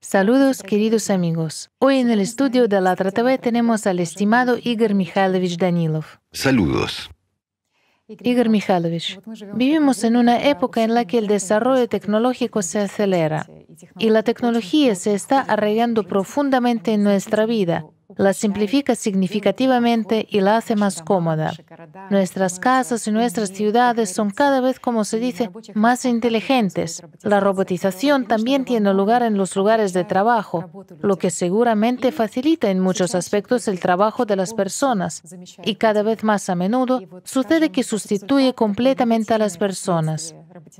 Saludos queridos amigos. Hoy en el estudio de Latra TV tenemos al estimado Igor Mikhailovich Danilov. Saludos. Igor Mikhailovich, vivimos en una época en la que el desarrollo tecnológico se acelera y la tecnología se está arraigando profundamente en nuestra vida, la simplifica significativamente y la hace más cómoda. Nuestras casas y nuestras ciudades son cada vez, como se dice, más inteligentes. La robotización también tiene lugar en los lugares de trabajo, lo que seguramente facilita en muchos aspectos el trabajo de las personas y cada vez más a menudo sucede que sustituye completamente a las personas.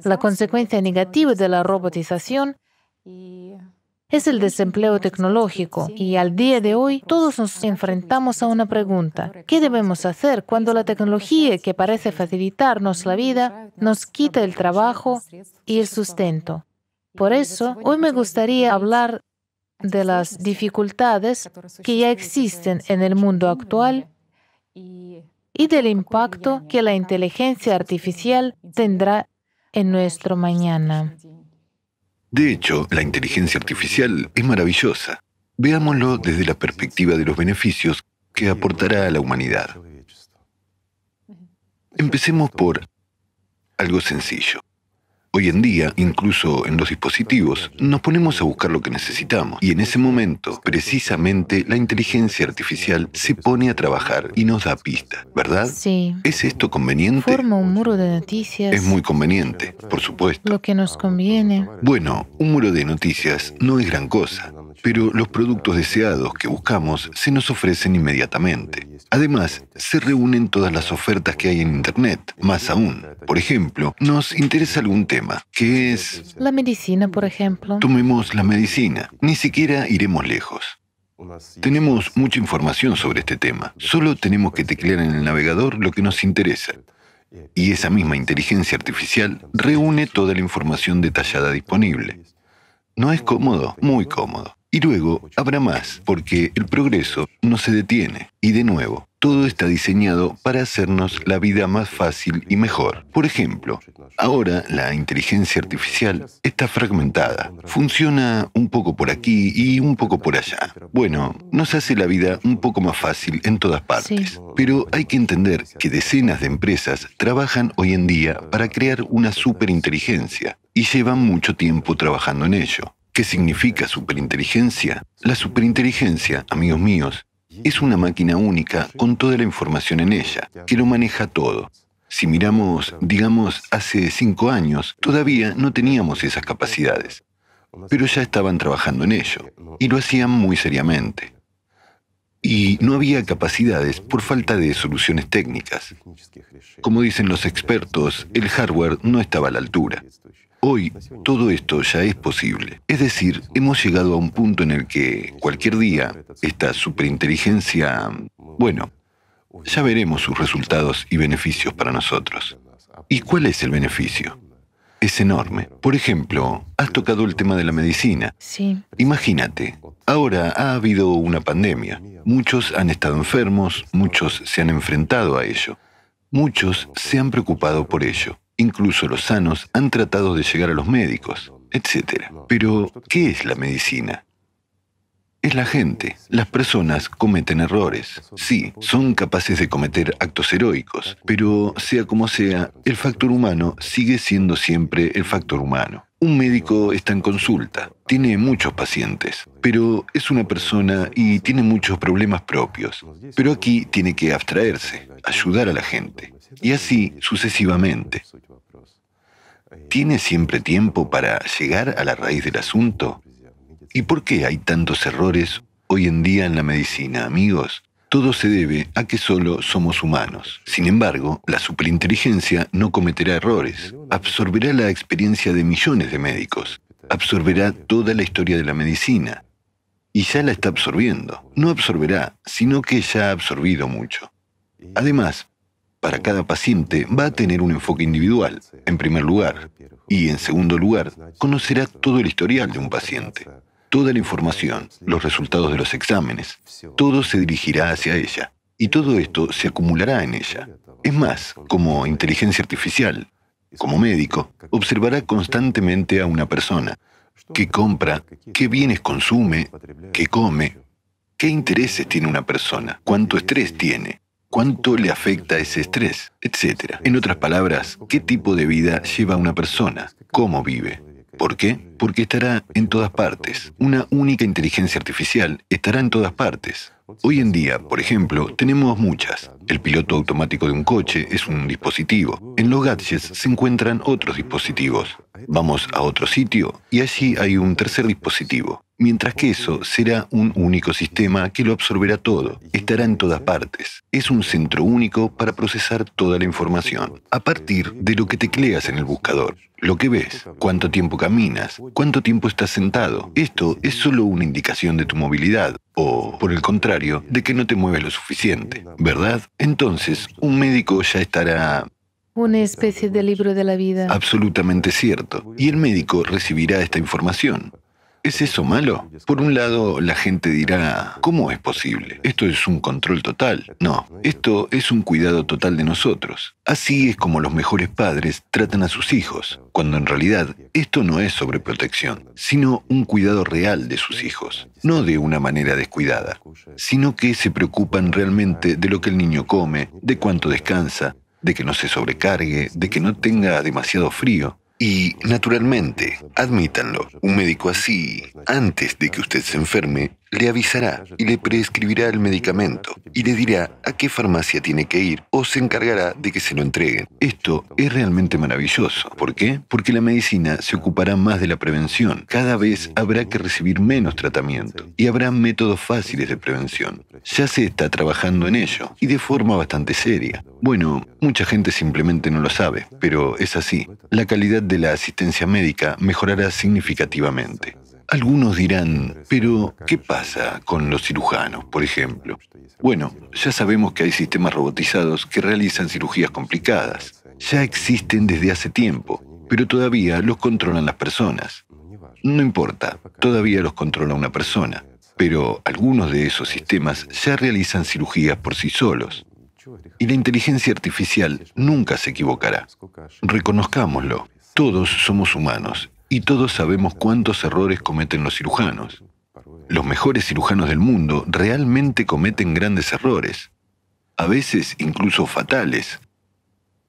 La consecuencia negativa de la robotización es el desempleo tecnológico y al día de hoy todos nos enfrentamos a una pregunta. ¿Qué debemos hacer cuando la tecnología que parece facilitarnos la vida nos quita el trabajo y el sustento? Por eso, hoy me gustaría hablar de las dificultades que ya existen en el mundo actual y del impacto que la inteligencia artificial tendrá en nuestro mañana. De hecho, la inteligencia artificial es maravillosa. Veámoslo desde la perspectiva de los beneficios que aportará a la humanidad. Empecemos por algo sencillo. Hoy en día, incluso en los dispositivos, nos ponemos a buscar lo que necesitamos y en ese momento, precisamente, la inteligencia artificial se pone a trabajar y nos da pista. ¿verdad? Sí. ¿Es esto conveniente? Forma un muro de noticias. Es muy conveniente, por supuesto. Lo que nos conviene. Bueno, un muro de noticias no es gran cosa, pero los productos deseados que buscamos se nos ofrecen inmediatamente. Además, se reúnen todas las ofertas que hay en Internet. Más aún, por ejemplo, nos interesa algún tema, que es... La medicina, por ejemplo. Tomemos la medicina. Ni siquiera iremos lejos. Tenemos mucha información sobre este tema. Solo tenemos que teclear en el navegador lo que nos interesa. Y esa misma inteligencia artificial reúne toda la información detallada disponible. ¿No es cómodo? Muy cómodo. Y luego habrá más, porque el progreso no se detiene. Y de nuevo, todo está diseñado para hacernos la vida más fácil y mejor. Por ejemplo, ahora la inteligencia artificial está fragmentada. Funciona un poco por aquí y un poco por allá. Bueno, nos hace la vida un poco más fácil en todas partes. Pero hay que entender que decenas de empresas trabajan hoy en día para crear una superinteligencia y llevan mucho tiempo trabajando en ello. ¿Qué significa superinteligencia? La superinteligencia, amigos míos, es una máquina única con toda la información en ella, que lo maneja todo. Si miramos, digamos, hace cinco años, todavía no teníamos esas capacidades, pero ya estaban trabajando en ello, y lo hacían muy seriamente. Y no había capacidades por falta de soluciones técnicas. Como dicen los expertos, el hardware no estaba a la altura. Hoy todo esto ya es posible. Es decir, hemos llegado a un punto en el que cualquier día esta superinteligencia, bueno, ya veremos sus resultados y beneficios para nosotros. ¿Y cuál es el beneficio? Es enorme. Por ejemplo, has tocado el tema de la medicina. Sí. Imagínate, ahora ha habido una pandemia. Muchos han estado enfermos, muchos se han enfrentado a ello. Muchos se han preocupado por ello. Incluso los sanos han tratado de llegar a los médicos, etc. Pero, ¿qué es la medicina? Es la gente. Las personas cometen errores. Sí, son capaces de cometer actos heroicos, pero sea como sea, el factor humano sigue siendo siempre el factor humano. Un médico está en consulta, tiene muchos pacientes, pero es una persona y tiene muchos problemas propios. Pero aquí tiene que abstraerse, ayudar a la gente. Y así sucesivamente. ¿Tiene siempre tiempo para llegar a la raíz del asunto? ¿Y por qué hay tantos errores hoy en día en la medicina, amigos? Todo se debe a que solo somos humanos. Sin embargo, la superinteligencia no cometerá errores. Absorberá la experiencia de millones de médicos. Absorberá toda la historia de la medicina. Y ya la está absorbiendo. No absorberá, sino que ya ha absorbido mucho. Además, para cada paciente va a tener un enfoque individual, en primer lugar, y en segundo lugar, conocerá todo el historial de un paciente, toda la información, los resultados de los exámenes, todo se dirigirá hacia ella, y todo esto se acumulará en ella. Es más, como inteligencia artificial, como médico, observará constantemente a una persona, qué compra, qué bienes consume, qué come, qué intereses tiene una persona, cuánto estrés tiene, cuánto le afecta ese estrés, etc. En otras palabras, qué tipo de vida lleva una persona, cómo vive. ¿Por qué? Porque estará en todas partes. Una única inteligencia artificial estará en todas partes. Hoy en día, por ejemplo, tenemos muchas. El piloto automático de un coche es un dispositivo. En los gadgets se encuentran otros dispositivos. Vamos a otro sitio y allí hay un tercer dispositivo. Mientras que eso será un único sistema que lo absorberá todo, estará en todas partes. Es un centro único para procesar toda la información, a partir de lo que tecleas en el buscador, lo que ves, cuánto tiempo caminas, cuánto tiempo estás sentado. Esto es solo una indicación de tu movilidad, o, por el contrario, de que no te mueve lo suficiente, ¿verdad? Entonces, un médico ya estará... Una especie de libro de la vida. Absolutamente cierto. Y el médico recibirá esta información. ¿Es eso malo? Por un lado, la gente dirá, ¿cómo es posible? Esto es un control total. No, esto es un cuidado total de nosotros. Así es como los mejores padres tratan a sus hijos, cuando en realidad esto no es sobreprotección, sino un cuidado real de sus hijos, no de una manera descuidada, sino que se preocupan realmente de lo que el niño come, de cuánto descansa, de que no se sobrecargue, de que no tenga demasiado frío, y, naturalmente, admítanlo, un médico así, antes de que usted se enferme, le avisará y le prescribirá el medicamento y le dirá a qué farmacia tiene que ir o se encargará de que se lo entreguen. Esto es realmente maravilloso. ¿Por qué? Porque la medicina se ocupará más de la prevención. Cada vez habrá que recibir menos tratamiento y habrá métodos fáciles de prevención. Ya se está trabajando en ello y de forma bastante seria. Bueno, mucha gente simplemente no lo sabe, pero es así. La calidad de la asistencia médica mejorará significativamente. Algunos dirán, pero ¿qué pasa con los cirujanos, por ejemplo? Bueno, ya sabemos que hay sistemas robotizados que realizan cirugías complicadas. Ya existen desde hace tiempo, pero todavía los controlan las personas. No importa, todavía los controla una persona, pero algunos de esos sistemas ya realizan cirugías por sí solos. Y la inteligencia artificial nunca se equivocará. Reconozcámoslo, todos somos humanos y todos sabemos cuántos errores cometen los cirujanos. Los mejores cirujanos del mundo realmente cometen grandes errores, a veces incluso fatales.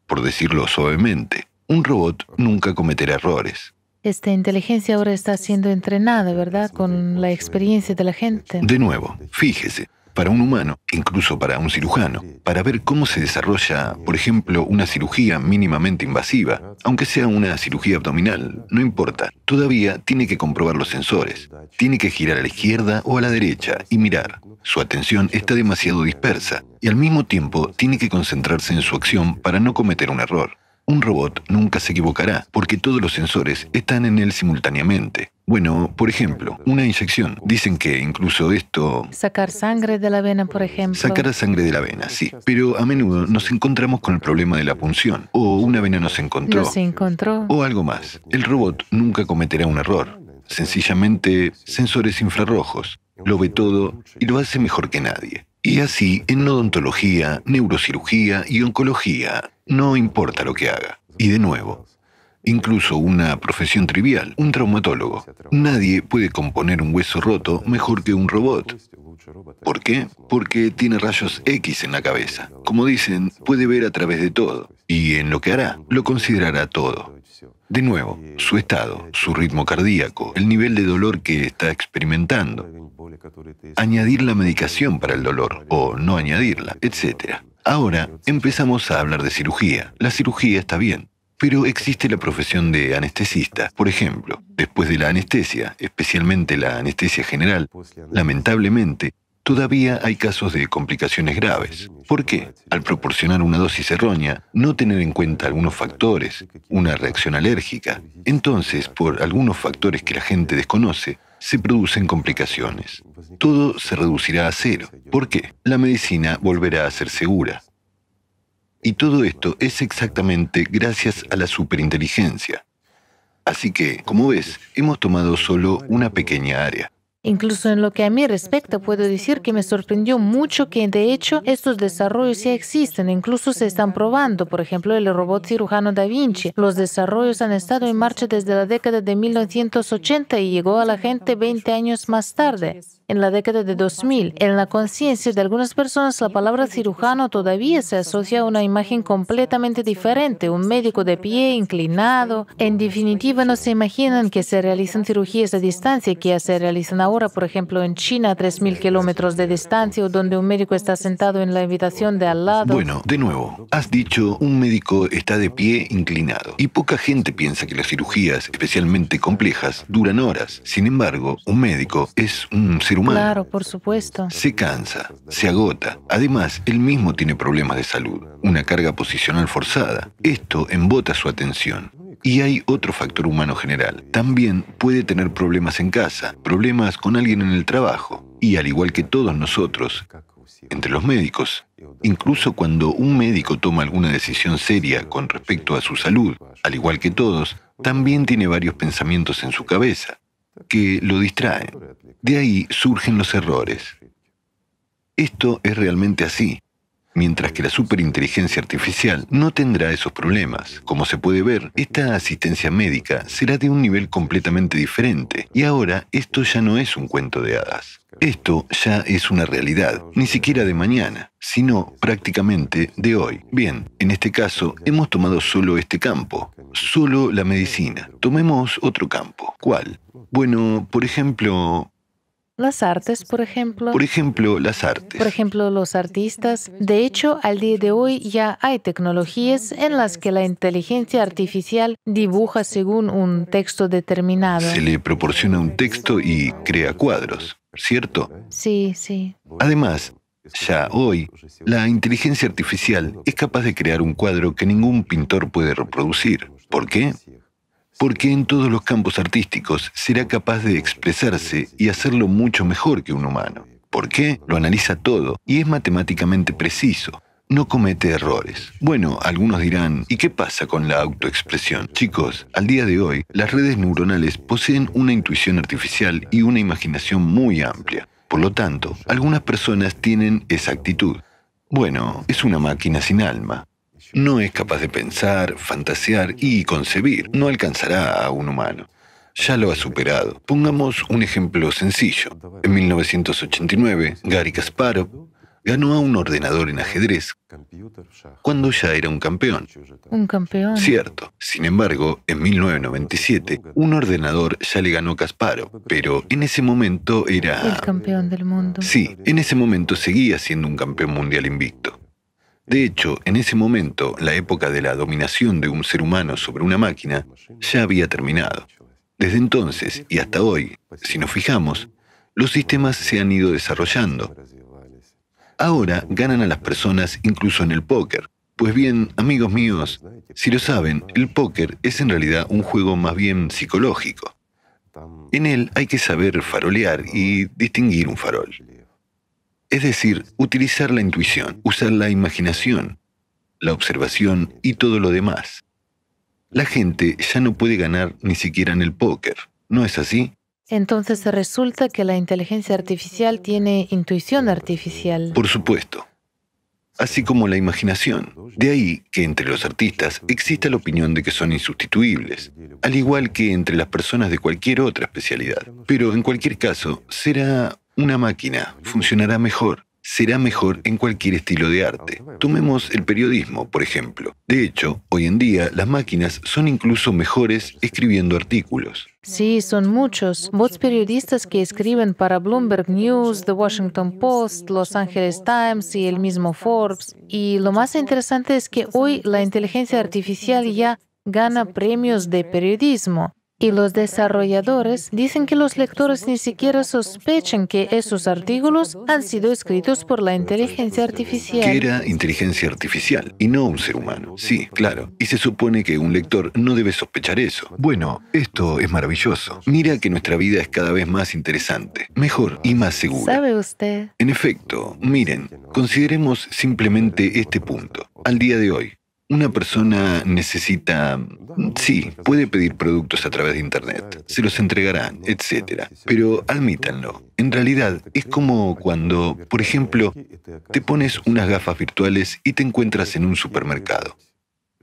Por decirlo suavemente, un robot nunca cometerá errores. Esta inteligencia ahora está siendo entrenada, ¿verdad? Con la experiencia de la gente. De nuevo, fíjese, para un humano, incluso para un cirujano, para ver cómo se desarrolla, por ejemplo, una cirugía mínimamente invasiva, aunque sea una cirugía abdominal, no importa. Todavía tiene que comprobar los sensores, tiene que girar a la izquierda o a la derecha y mirar. Su atención está demasiado dispersa y al mismo tiempo tiene que concentrarse en su acción para no cometer un error. Un robot nunca se equivocará porque todos los sensores están en él simultáneamente. Bueno, por ejemplo, una inyección. Dicen que incluso esto... Sacar sangre de la vena, por ejemplo. Sacar sangre de la vena, sí. Pero a menudo nos encontramos con el problema de la punción. O una vena nos encontró. Nos encontró. O algo más. El robot nunca cometerá un error. Sencillamente, sensores infrarrojos. Lo ve todo y lo hace mejor que nadie. Y así en odontología, neurocirugía y oncología, no importa lo que haga. Y de nuevo, incluso una profesión trivial, un traumatólogo. Nadie puede componer un hueso roto mejor que un robot. ¿Por qué? Porque tiene rayos X en la cabeza. Como dicen, puede ver a través de todo. Y en lo que hará, lo considerará todo. De nuevo, su estado, su ritmo cardíaco, el nivel de dolor que está experimentando, añadir la medicación para el dolor o no añadirla, etc. Ahora empezamos a hablar de cirugía. La cirugía está bien, pero existe la profesión de anestesista. Por ejemplo, después de la anestesia, especialmente la anestesia general, lamentablemente, todavía hay casos de complicaciones graves. ¿Por qué? Al proporcionar una dosis errónea, no tener en cuenta algunos factores, una reacción alérgica. Entonces, por algunos factores que la gente desconoce, se producen complicaciones. Todo se reducirá a cero, ¿Por qué? la medicina volverá a ser segura. Y todo esto es exactamente gracias a la superinteligencia. Así que, como ves, hemos tomado solo una pequeña área. Incluso en lo que a mí respecta, puedo decir que me sorprendió mucho que de hecho estos desarrollos ya existen, incluso se están probando, por ejemplo, el robot cirujano Da Vinci. Los desarrollos han estado en marcha desde la década de 1980 y llegó a la gente 20 años más tarde en la década de 2000. En la conciencia de algunas personas, la palabra cirujano todavía se asocia a una imagen completamente diferente, un médico de pie, inclinado. En definitiva, no se imaginan que se realizan cirugías a distancia que ya se realizan ahora, por ejemplo, en China, a 3.000 kilómetros de distancia, o donde un médico está sentado en la habitación de al lado. Bueno, de nuevo, has dicho un médico está de pie inclinado. Y poca gente piensa que las cirugías, especialmente complejas, duran horas. Sin embargo, un médico es un Claro, por supuesto. Se cansa, se agota. Además, él mismo tiene problemas de salud, una carga posicional forzada. Esto embota su atención. Y hay otro factor humano general. También puede tener problemas en casa, problemas con alguien en el trabajo. Y al igual que todos nosotros, entre los médicos, incluso cuando un médico toma alguna decisión seria con respecto a su salud, al igual que todos, también tiene varios pensamientos en su cabeza que lo distraen. De ahí surgen los errores. Esto es realmente así, mientras que la superinteligencia artificial no tendrá esos problemas. Como se puede ver, esta asistencia médica será de un nivel completamente diferente, y ahora esto ya no es un cuento de hadas. Esto ya es una realidad, ni siquiera de mañana, sino prácticamente de hoy. Bien, en este caso hemos tomado solo este campo, solo la medicina. Tomemos otro campo. ¿Cuál? Bueno, por ejemplo... Las artes, por ejemplo. Por ejemplo, las artes. Por ejemplo, los artistas. De hecho, al día de hoy ya hay tecnologías en las que la inteligencia artificial dibuja según un texto determinado. Se le proporciona un texto y crea cuadros, ¿cierto? Sí, sí. Además, ya hoy, la inteligencia artificial es capaz de crear un cuadro que ningún pintor puede reproducir. ¿Por qué? porque en todos los campos artísticos será capaz de expresarse y hacerlo mucho mejor que un humano. ¿Por qué? Lo analiza todo y es matemáticamente preciso. No comete errores. Bueno, algunos dirán, ¿y qué pasa con la autoexpresión? Chicos, al día de hoy, las redes neuronales poseen una intuición artificial y una imaginación muy amplia. Por lo tanto, algunas personas tienen esa actitud. Bueno, es una máquina sin alma, no es capaz de pensar, fantasear y concebir. No alcanzará a un humano. Ya lo ha superado. Pongamos un ejemplo sencillo. En 1989, Gary Kasparov ganó a un ordenador en ajedrez cuando ya era un campeón. Un campeón. Cierto. Sin embargo, en 1997, un ordenador ya le ganó a Kasparov, pero en ese momento era... El campeón del mundo. Sí, en ese momento seguía siendo un campeón mundial invicto. De hecho, en ese momento, la época de la dominación de un ser humano sobre una máquina ya había terminado. Desde entonces y hasta hoy, si nos fijamos, los sistemas se han ido desarrollando. Ahora ganan a las personas incluso en el póker. Pues bien, amigos míos, si lo saben, el póker es en realidad un juego más bien psicológico. En él hay que saber farolear y distinguir un farol. Es decir, utilizar la intuición, usar la imaginación, la observación y todo lo demás. La gente ya no puede ganar ni siquiera en el póker, ¿no es así? Entonces resulta que la inteligencia artificial tiene intuición artificial. Por supuesto. Así como la imaginación. De ahí que entre los artistas exista la opinión de que son insustituibles, al igual que entre las personas de cualquier otra especialidad. Pero en cualquier caso, será una máquina funcionará mejor, será mejor en cualquier estilo de arte. Tomemos el periodismo, por ejemplo. De hecho, hoy en día las máquinas son incluso mejores escribiendo artículos. Sí, son muchos. Bots periodistas que escriben para Bloomberg News, The Washington Post, Los Angeles Times y el mismo Forbes. Y lo más interesante es que hoy la inteligencia artificial ya gana premios de periodismo. Y los desarrolladores dicen que los lectores ni siquiera sospechan que esos artículos han sido escritos por la inteligencia artificial. Que era inteligencia artificial y no un ser humano. Sí, claro. Y se supone que un lector no debe sospechar eso. Bueno, esto es maravilloso. Mira que nuestra vida es cada vez más interesante, mejor y más segura. ¿Sabe usted? En efecto, miren, consideremos simplemente este punto. Al día de hoy, una persona necesita, sí, puede pedir productos a través de Internet, se los entregarán, etc. Pero admítanlo, en realidad es como cuando, por ejemplo, te pones unas gafas virtuales y te encuentras en un supermercado.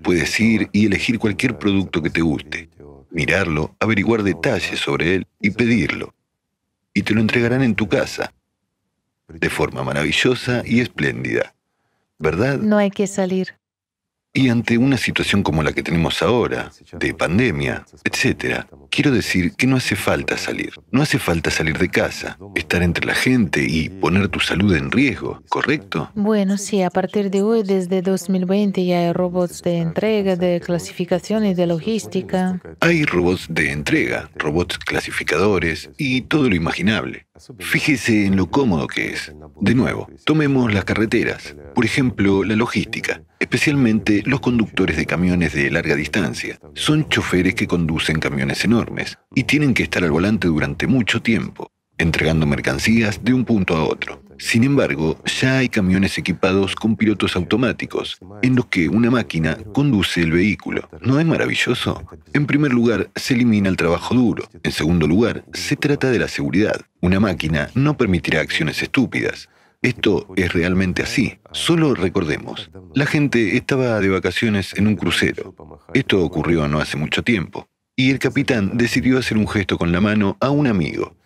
Puedes ir y elegir cualquier producto que te guste, mirarlo, averiguar detalles sobre él y pedirlo. Y te lo entregarán en tu casa, de forma maravillosa y espléndida. ¿Verdad? No hay que salir. Y ante una situación como la que tenemos ahora, de pandemia, etc., quiero decir que no hace falta salir. No hace falta salir de casa, estar entre la gente y poner tu salud en riesgo, ¿correcto? Bueno, sí, a partir de hoy, desde 2020, ya hay robots de entrega, de clasificación y de logística. Hay robots de entrega, robots clasificadores y todo lo imaginable. Fíjese en lo cómodo que es. De nuevo, tomemos las carreteras, por ejemplo, la logística, especialmente los conductores de camiones de larga distancia. Son choferes que conducen camiones enormes y tienen que estar al volante durante mucho tiempo, entregando mercancías de un punto a otro. Sin embargo, ya hay camiones equipados con pilotos automáticos, en los que una máquina conduce el vehículo. ¿No es maravilloso? En primer lugar, se elimina el trabajo duro. En segundo lugar, se trata de la seguridad. Una máquina no permitirá acciones estúpidas. Esto es realmente así. Solo recordemos, la gente estaba de vacaciones en un crucero. Esto ocurrió no hace mucho tiempo. Y el capitán decidió hacer un gesto con la mano a un amigo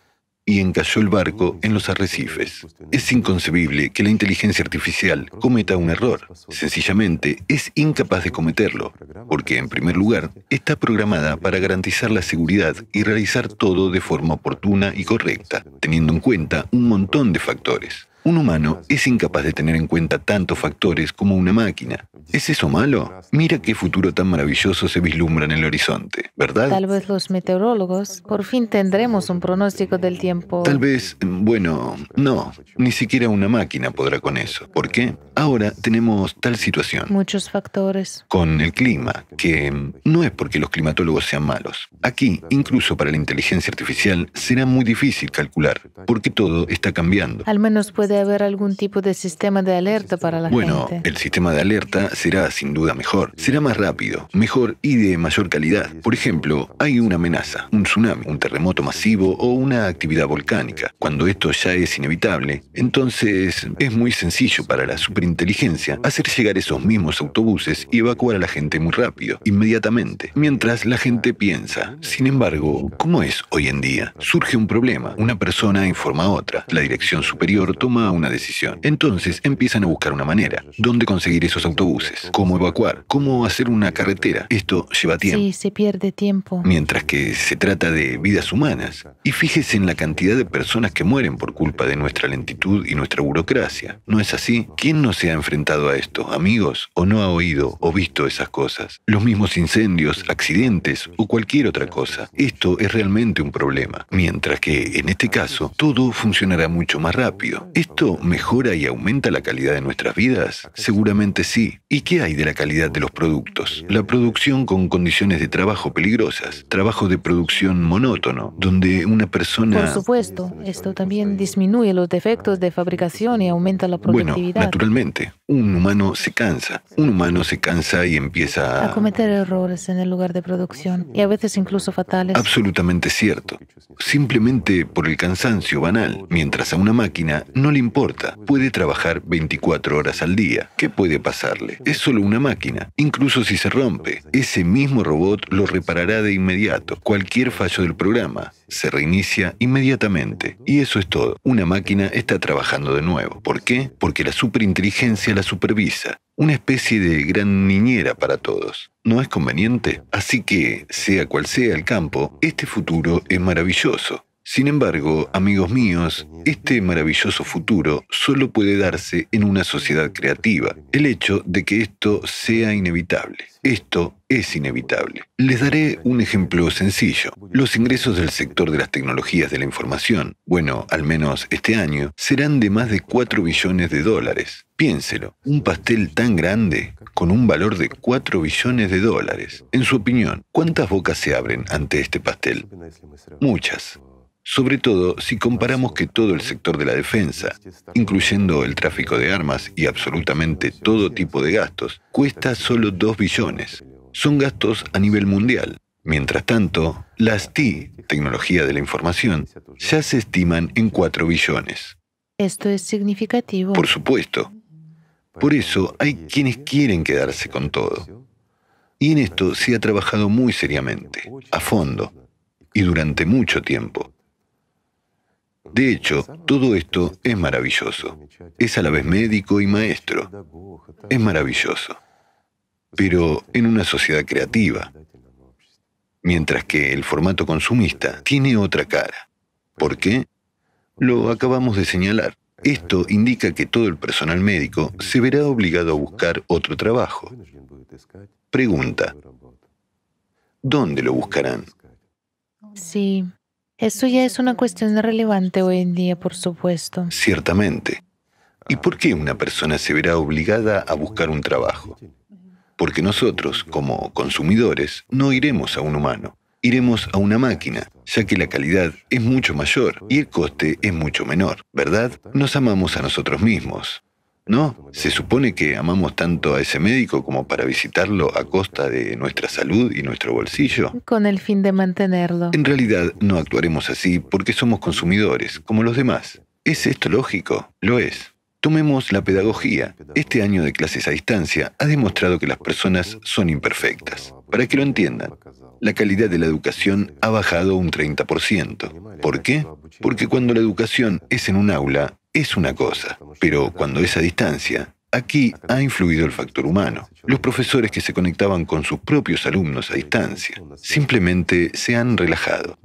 y encalló el barco en los arrecifes. Es inconcebible que la inteligencia artificial cometa un error. Sencillamente es incapaz de cometerlo, porque en primer lugar está programada para garantizar la seguridad y realizar todo de forma oportuna y correcta, teniendo en cuenta un montón de factores. Un humano es incapaz de tener en cuenta tantos factores como una máquina. ¿Es eso malo? Mira qué futuro tan maravilloso se vislumbra en el horizonte, ¿verdad? Tal vez los meteorólogos por fin tendremos un pronóstico del tiempo. Tal vez, bueno, no, ni siquiera una máquina podrá con eso. ¿Por qué? Ahora tenemos tal situación. Muchos factores. Con el clima, que no es porque los climatólogos sean malos. Aquí, incluso para la inteligencia artificial, será muy difícil calcular, porque todo está cambiando. Al menos puede haber algún tipo de sistema de alerta para la gente. Bueno, el sistema de alerta será sin duda mejor. Será más rápido, mejor y de mayor calidad. Por ejemplo, hay una amenaza, un tsunami, un terremoto masivo o una actividad volcánica. Cuando esto ya es inevitable, entonces es muy sencillo para la superinteligencia hacer llegar esos mismos autobuses y evacuar a la gente muy rápido, inmediatamente, mientras la gente piensa. Sin embargo, ¿cómo es hoy en día? Surge un problema, una persona informa a otra, la dirección superior toma una decisión. Entonces empiezan a buscar una manera, dónde conseguir esos autobuses, cómo evacuar, cómo hacer una carretera. Esto lleva tiempo. Sí, se pierde tiempo. Mientras que se trata de vidas humanas. Y fíjese en la cantidad de personas que mueren por culpa de nuestra lentitud y nuestra burocracia. ¿No es así? ¿Quién no se ha enfrentado a esto, amigos, o no ha oído o visto esas cosas? Los mismos incendios, accidentes o cualquier otra cosa. Esto es realmente un problema. Mientras que, en este caso, todo funcionará mucho más rápido. Esto esto mejora y aumenta la calidad de nuestras vidas? Seguramente sí. ¿Y qué hay de la calidad de los productos? La producción con condiciones de trabajo peligrosas, trabajo de producción monótono, donde una persona... Por supuesto, esto también disminuye los defectos de fabricación y aumenta la productividad. Bueno, naturalmente, un humano se cansa. Un humano se cansa y empieza a... a cometer errores en el lugar de producción y a veces incluso fatales. Absolutamente cierto. Simplemente por el cansancio banal, mientras a una máquina no le importa. Puede trabajar 24 horas al día. ¿Qué puede pasarle? Es solo una máquina. Incluso si se rompe, ese mismo robot lo reparará de inmediato. Cualquier fallo del programa se reinicia inmediatamente. Y eso es todo. Una máquina está trabajando de nuevo. ¿Por qué? Porque la superinteligencia la supervisa. Una especie de gran niñera para todos. ¿No es conveniente? Así que, sea cual sea el campo, este futuro es maravilloso. Sin embargo, amigos míos, este maravilloso futuro solo puede darse en una sociedad creativa. El hecho de que esto sea inevitable. Esto es inevitable. Les daré un ejemplo sencillo. Los ingresos del sector de las tecnologías de la información, bueno, al menos este año, serán de más de 4 billones de dólares. Piénselo, un pastel tan grande con un valor de 4 billones de dólares. En su opinión, ¿cuántas bocas se abren ante este pastel? Muchas sobre todo si comparamos que todo el sector de la defensa, incluyendo el tráfico de armas y absolutamente todo tipo de gastos, cuesta solo 2 billones. Son gastos a nivel mundial. Mientras tanto, las TI, tecnología de la información, ya se estiman en 4 billones. Esto es significativo. Por supuesto. Por eso hay quienes quieren quedarse con todo. Y en esto se ha trabajado muy seriamente, a fondo, y durante mucho tiempo. De hecho, todo esto es maravilloso. Es a la vez médico y maestro. Es maravilloso. Pero en una sociedad creativa. Mientras que el formato consumista tiene otra cara. ¿Por qué? Lo acabamos de señalar. Esto indica que todo el personal médico se verá obligado a buscar otro trabajo. Pregunta. ¿Dónde lo buscarán? Sí. Eso ya es una cuestión relevante hoy en día, por supuesto. Ciertamente. ¿Y por qué una persona se verá obligada a buscar un trabajo? Porque nosotros, como consumidores, no iremos a un humano, iremos a una máquina, ya que la calidad es mucho mayor y el coste es mucho menor, ¿verdad? Nos amamos a nosotros mismos, no, se supone que amamos tanto a ese médico como para visitarlo a costa de nuestra salud y nuestro bolsillo. Con el fin de mantenerlo. En realidad no actuaremos así porque somos consumidores, como los demás. ¿Es esto lógico? Lo es. Tomemos la pedagogía. Este año de clases a distancia ha demostrado que las personas son imperfectas. Para que lo entiendan, la calidad de la educación ha bajado un 30%. ¿Por qué? Porque cuando la educación es en un aula, es una cosa, pero cuando es a distancia, Aquí ha influido el factor humano. Los profesores que se conectaban con sus propios alumnos a distancia simplemente se han relajado.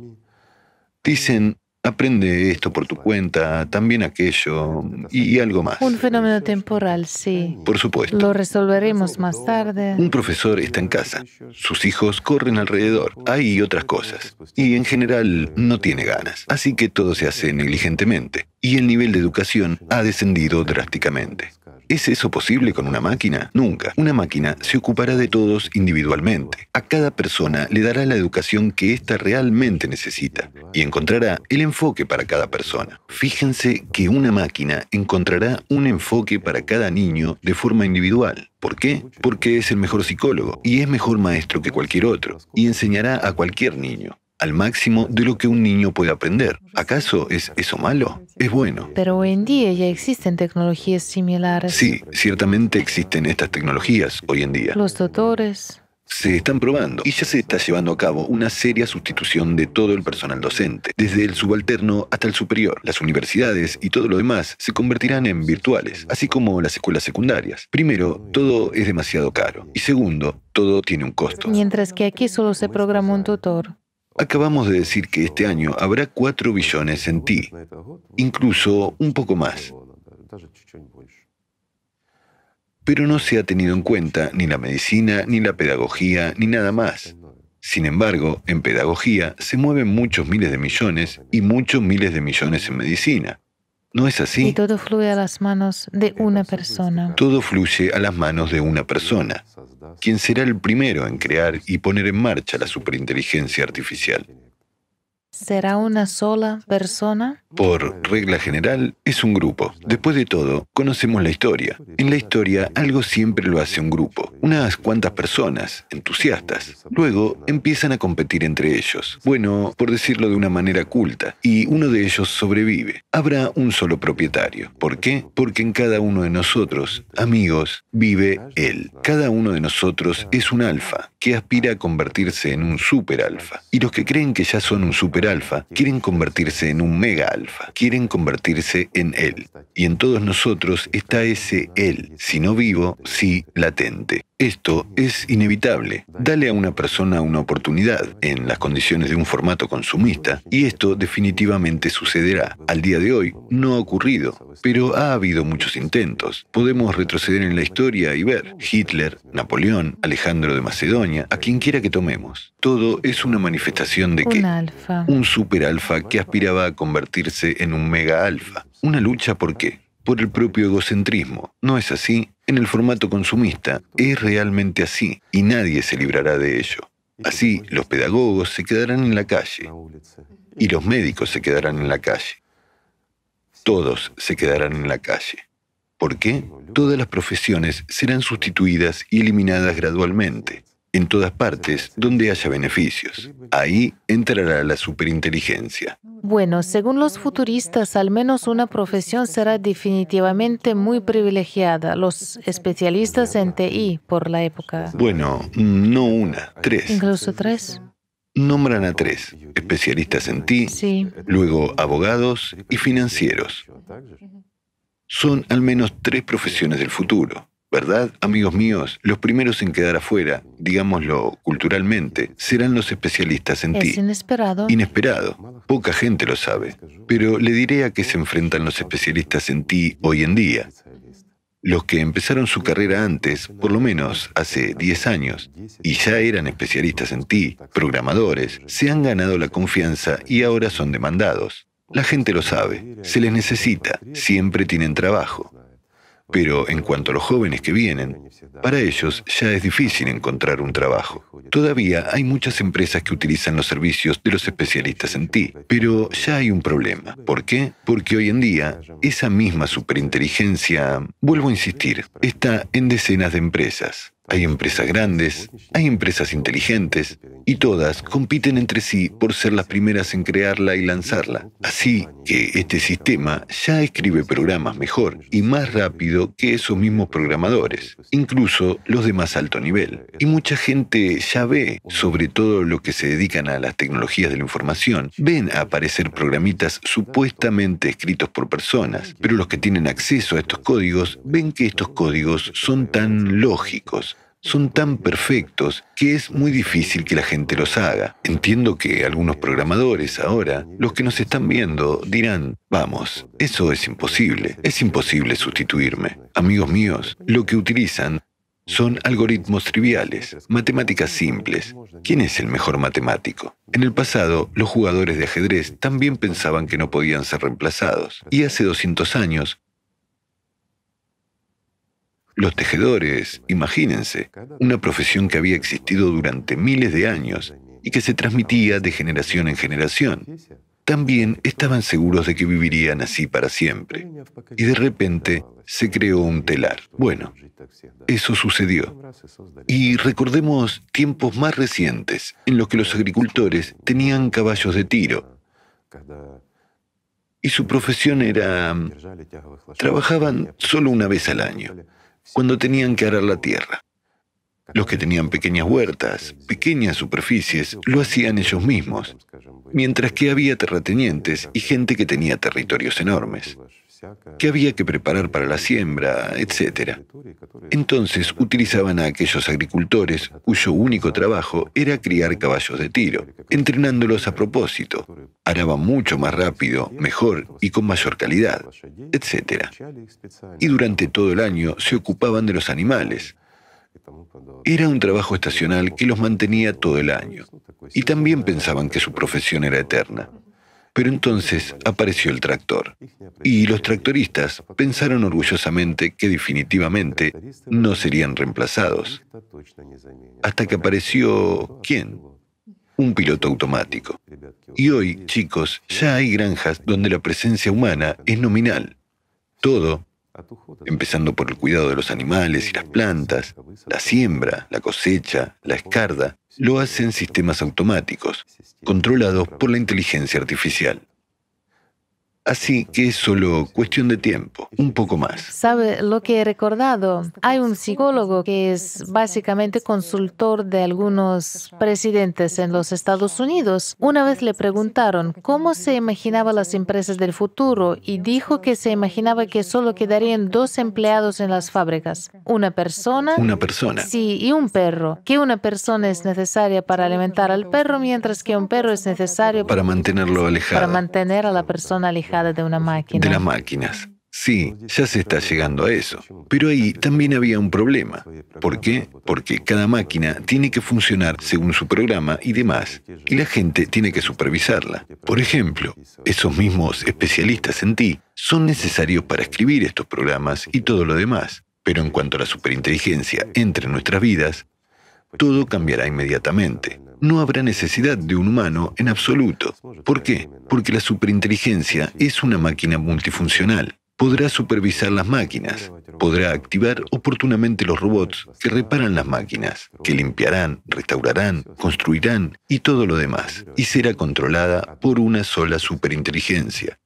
Dicen, Aprende esto por tu cuenta, también aquello y, algo más. Un fenómeno temporal, sí. Por supuesto. Lo resolveremos más tarde. Un profesor está en casa. Sus hijos corren alrededor. Hay otras cosas. Y en general no tiene ganas. Así que todo se hace negligentemente. Y el nivel de educación ha descendido drásticamente. ¿Es eso posible con una máquina? Nunca. Una máquina se ocupará de todos individualmente. A cada persona le dará la educación que ésta realmente necesita y encontrará el enfoque para cada persona. Fíjense que una máquina encontrará un enfoque para cada niño de forma individual. ¿Por qué? Porque es el mejor psicólogo y es mejor maestro que cualquier otro y enseñará a cualquier niño al máximo de lo que un niño puede aprender. ¿Acaso es eso malo? Es bueno. Pero hoy en día ya existen tecnologías similares. Sí, ciertamente existen estas tecnologías hoy en día. Los doctores, se están probando y ya se está llevando a cabo una seria sustitución de todo el personal docente, desde el subalterno hasta el superior. Las universidades y todo lo demás se convertirán en virtuales, así como las escuelas secundarias. Primero, todo es demasiado caro y segundo, todo tiene un costo. Mientras que aquí solo se programa un tutor. Acabamos de decir que este año habrá 4 billones en ti, incluso un poco más. Pero no se ha tenido en cuenta ni la medicina, ni la pedagogía, ni nada más. Sin embargo, en pedagogía se mueven muchos miles de millones y muchos miles de millones en medicina. No es así. Y todo fluye a las manos de una persona. Todo fluye a las manos de una persona, quien será el primero en crear y poner en marcha la superinteligencia artificial. ¿Será una sola persona? por regla general, es un grupo. Después de todo, conocemos la historia. En la historia, algo siempre lo hace un grupo. Unas cuantas personas, entusiastas. Luego, empiezan a competir entre ellos. Bueno, por decirlo de una manera culta. Y uno de ellos sobrevive. Habrá un solo propietario. ¿Por qué? Porque en cada uno de nosotros, amigos, vive él. Cada uno de nosotros es un alfa que aspira a convertirse en un super alfa. Y los que creen que ya son un super alfa quieren convertirse en un mega alfa. Quieren convertirse en Él. Y en todos nosotros está ese Él, si no vivo, sí latente. Esto es inevitable. Dale a una persona una oportunidad en las condiciones de un formato consumista y esto definitivamente sucederá. Al día de hoy no ha ocurrido, pero ha habido muchos intentos. Podemos retroceder en la historia y ver Hitler, Napoleón, Alejandro de Macedonia, a quien quiera que tomemos. Todo es una manifestación de que un, alfa. un super alfa que aspiraba a convertirse en un mega alfa. Una lucha por qué? por el propio egocentrismo. No es así en el formato consumista, es realmente así y nadie se librará de ello. Así los pedagogos se quedarán en la calle y los médicos se quedarán en la calle. Todos se quedarán en la calle. ¿Por qué? Todas las profesiones serán sustituidas y eliminadas gradualmente en todas partes donde haya beneficios. Ahí entrará la superinteligencia. Bueno, según los futuristas, al menos una profesión será definitivamente muy privilegiada, los especialistas en TI por la época. Bueno, no una, tres. Incluso tres. Nombran a tres, especialistas en TI, luego abogados y financieros. Son al menos tres profesiones del futuro. ¿Verdad, amigos míos? Los primeros en quedar afuera, digámoslo culturalmente, serán los especialistas en ti. Es inesperado. Inesperado. Poca gente lo sabe. Pero le diré a qué se enfrentan los especialistas en ti hoy en día. Los que empezaron su carrera antes, por lo menos hace 10 años, y ya eran especialistas en ti, programadores, se han ganado la confianza y ahora son demandados. La gente lo sabe, se les necesita, siempre tienen trabajo. Pero en cuanto a los jóvenes que vienen, para ellos ya es difícil encontrar un trabajo. Todavía hay muchas empresas que utilizan los servicios de los especialistas en TI, pero ya hay un problema. ¿Por qué? Porque hoy en día esa misma superinteligencia, vuelvo a insistir, está en decenas de empresas. Hay empresas grandes, hay empresas inteligentes, y todas compiten entre sí por ser las primeras en crearla y lanzarla. Así que este sistema ya escribe programas mejor y más rápido que esos mismos programadores, incluso los de más alto nivel. Y mucha gente ya ve, sobre todo los que se dedican a las tecnologías de la información, ven aparecer programitas supuestamente escritos por personas, pero los que tienen acceso a estos códigos ven que estos códigos son tan lógicos son tan perfectos que es muy difícil que la gente los haga. Entiendo que algunos programadores ahora, los que nos están viendo, dirán, vamos, eso es imposible, es imposible sustituirme. Amigos míos, lo que utilizan son algoritmos triviales, matemáticas simples. ¿Quién es el mejor matemático? En el pasado, los jugadores de ajedrez también pensaban que no podían ser reemplazados, y hace 200 años, los tejedores, imagínense, una profesión que había existido durante miles de años y que se transmitía de generación en generación. También estaban seguros de que vivirían así para siempre. Y de repente se creó un telar. Bueno, eso sucedió. Y recordemos tiempos más recientes en los que los agricultores tenían caballos de tiro. Y su profesión era... Mm, trabajaban solo una vez al año cuando tenían que arar la tierra. Los que tenían pequeñas huertas, pequeñas superficies, lo hacían ellos mismos, mientras que había terratenientes y gente que tenía territorios enormes que había que preparar para la siembra, etc. Entonces utilizaban a aquellos agricultores cuyo único trabajo era criar caballos de tiro, entrenándolos a propósito. Araban mucho más rápido, mejor y con mayor calidad, etc. Y durante todo el año se ocupaban de los animales, era un trabajo estacional que los mantenía todo el año. Y también pensaban que su profesión era eterna. Pero entonces apareció el tractor. Y los tractoristas pensaron orgullosamente que definitivamente no serían reemplazados. Hasta que apareció... ¿Quién? Un piloto automático. Y hoy, chicos, ya hay granjas donde la presencia humana es nominal. Todo empezando por el cuidado de los animales y las plantas, la siembra, la cosecha, la escarda, lo hacen sistemas automáticos, controlados por la inteligencia artificial. Así que es solo cuestión de tiempo, un poco más. ¿Sabe lo que he recordado? Hay un psicólogo que es básicamente consultor de algunos presidentes en los Estados Unidos. Una vez le preguntaron cómo se imaginaba las empresas del futuro y dijo que se imaginaba que solo quedarían dos empleados en las fábricas. Una persona. Una persona. Sí, y un perro. Que una persona es necesaria para alimentar al perro mientras que un perro es necesario para mantenerlo alejado. Para mantener a la persona alejada de una máquina. De las máquinas. Sí, ya se está llegando a eso. Pero ahí también había un problema. ¿Por qué? Porque cada máquina tiene que funcionar según su programa y demás, y la gente tiene que supervisarla. Por ejemplo, esos mismos especialistas en ti son necesarios para escribir estos programas y todo lo demás. Pero en cuanto a la superinteligencia entre nuestras vidas, todo cambiará inmediatamente no habrá necesidad de un humano en absoluto. ¿Por qué? Porque la superinteligencia es una máquina multifuncional. Podrá supervisar las máquinas, podrá activar oportunamente los robots que reparan las máquinas, que limpiarán, restaurarán, construirán y todo lo demás, y será controlada por una sola superinteligencia,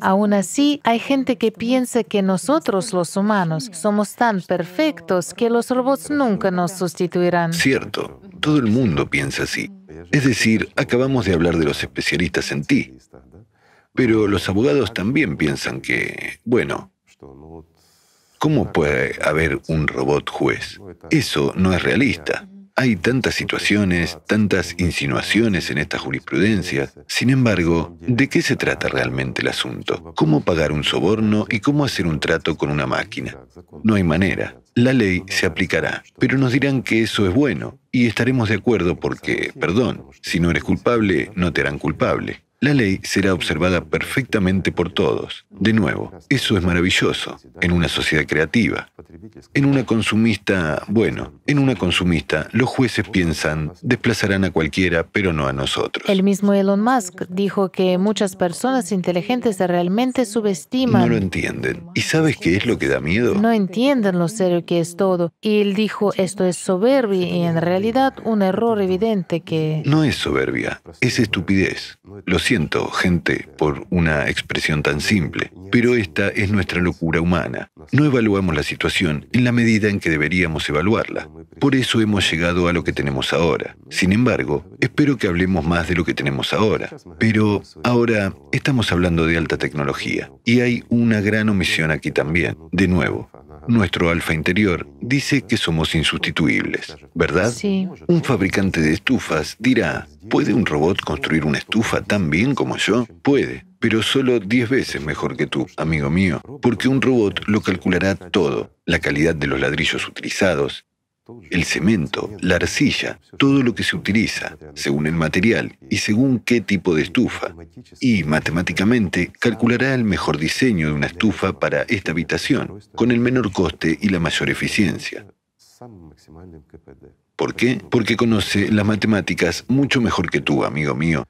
Aún así, hay gente que piensa que nosotros los humanos somos tan perfectos que los robots nunca nos sustituirán. Cierto, todo el mundo piensa así. Es decir, acabamos de hablar de los especialistas en ti. Pero los abogados también piensan que, bueno, ¿cómo puede haber un robot juez? Eso no es realista. Hay tantas situaciones, tantas insinuaciones en esta jurisprudencia. Sin embargo, ¿de qué se trata realmente el asunto? ¿Cómo pagar un soborno y cómo hacer un trato con una máquina? No hay manera. La ley se aplicará, pero nos dirán que eso es bueno y estaremos de acuerdo porque, perdón, si no eres culpable, no te harán culpable. La ley será observada perfectamente por todos. De nuevo, eso es maravilloso en una sociedad creativa. En una consumista, bueno, en una consumista, los jueces piensan, desplazarán a cualquiera, pero no a nosotros. El mismo Elon Musk dijo que muchas personas inteligentes realmente subestiman. No lo entienden. ¿Y sabes qué es lo que da miedo? No entienden lo serio que es todo. Y él dijo, esto es soberbia y en realidad un error evidente que... No es soberbia, es estupidez siento, gente, por una expresión tan simple, pero esta es nuestra locura humana. No evaluamos la situación en la medida en que deberíamos evaluarla. Por eso hemos llegado a lo que tenemos ahora. Sin embargo, espero que hablemos más de lo que tenemos ahora. Pero ahora estamos hablando de alta tecnología y hay una gran omisión aquí también. De nuevo, nuestro alfa interior, dice que somos insustituibles, ¿verdad? Sí. Un fabricante de estufas dirá, ¿puede un robot construir una estufa tan bien como yo? Puede, pero solo 10 veces mejor que tú, amigo mío, porque un robot lo calculará todo, la calidad de los ladrillos utilizados, el cemento, la arcilla, todo lo que se utiliza, según el material y según qué tipo de estufa. Y matemáticamente calculará el mejor diseño de una estufa para esta habitación, con el menor coste y la mayor eficiencia. ¿Por qué? Porque conoce las matemáticas mucho mejor que tú, amigo mío,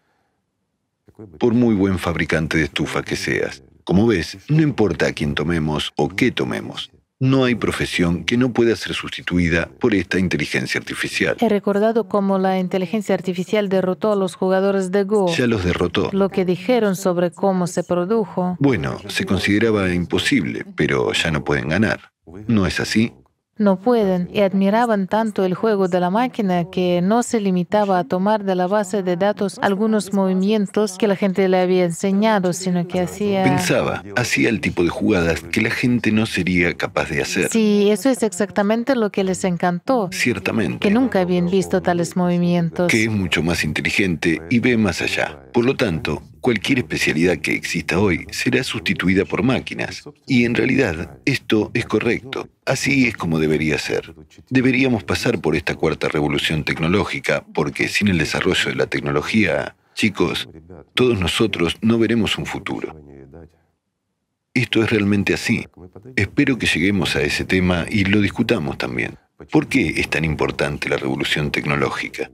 por muy buen fabricante de estufa que seas. Como ves, no importa a quién tomemos o qué tomemos, no hay profesión que no pueda ser sustituida por esta inteligencia artificial. He recordado cómo la inteligencia artificial derrotó a los jugadores de Go. Ya los derrotó. Lo que dijeron sobre cómo se produjo. Bueno, se consideraba imposible, pero ya no pueden ganar. ¿No es así? no pueden y admiraban tanto el juego de la máquina que no se limitaba a tomar de la base de datos algunos movimientos que la gente le había enseñado, sino que hacía... Pensaba, hacía el tipo de jugadas que la gente no sería capaz de hacer. Sí, eso es exactamente lo que les encantó. Ciertamente. Que nunca habían visto tales movimientos. Que es mucho más inteligente y ve más allá. Por lo tanto, Cualquier especialidad que exista hoy será sustituida por máquinas. Y en realidad esto es correcto. Así es como debería ser. Deberíamos pasar por esta cuarta revolución tecnológica porque sin el desarrollo de la tecnología, chicos, todos nosotros no veremos un futuro. Esto es realmente así. Espero que lleguemos a ese tema y lo discutamos también. ¿Por qué es tan importante la revolución tecnológica?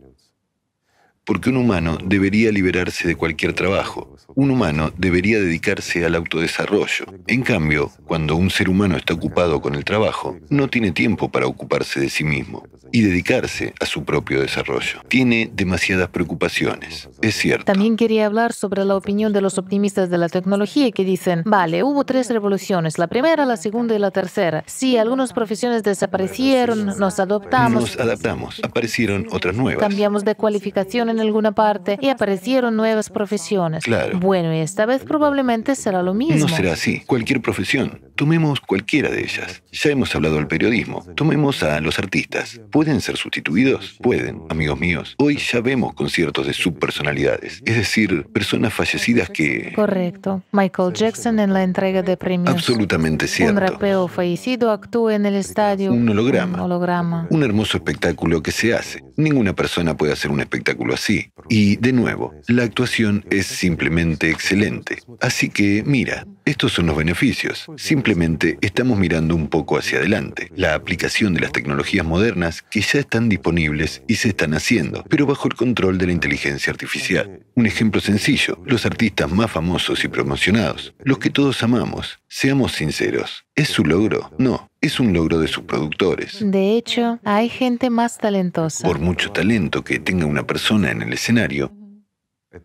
porque un humano debería liberarse de cualquier trabajo. Un humano debería dedicarse al autodesarrollo. En cambio, cuando un ser humano está ocupado con el trabajo, no tiene tiempo para ocuparse de sí mismo y dedicarse a su propio desarrollo. Tiene demasiadas preocupaciones. Es cierto. También quería hablar sobre la opinión de los optimistas de la tecnología que dicen, vale, hubo tres revoluciones, la primera, la segunda y la tercera. Sí, algunas profesiones desaparecieron, nos adoptamos. Nos adaptamos, aparecieron otras nuevas. Cambiamos de cualificaciones en alguna parte y aparecieron nuevas profesiones. Claro. Bueno, y esta vez probablemente será lo mismo. No será así. Cualquier profesión Tomemos cualquiera de ellas. Ya hemos hablado del periodismo. Tomemos a los artistas. ¿Pueden ser sustituidos? Pueden, amigos míos. Hoy ya vemos conciertos de subpersonalidades, es decir, personas fallecidas que... Correcto. Michael Jackson en la entrega de premios. Absolutamente cierto. Un rapeo fallecido actúa en el estadio. Un holograma. Un holograma. Un hermoso espectáculo que se hace. Ninguna persona puede hacer un espectáculo así. Y, de nuevo, la actuación es simplemente excelente. Así que, mira, estos son los beneficios. Simplemente estamos mirando un poco hacia adelante, la aplicación de las tecnologías modernas que ya están disponibles y se están haciendo, pero bajo el control de la inteligencia artificial. Un ejemplo sencillo, los artistas más famosos y promocionados, los que todos amamos, seamos sinceros, ¿es su logro? No, es un logro de sus productores. De hecho, hay gente más talentosa. Por mucho talento que tenga una persona en el escenario,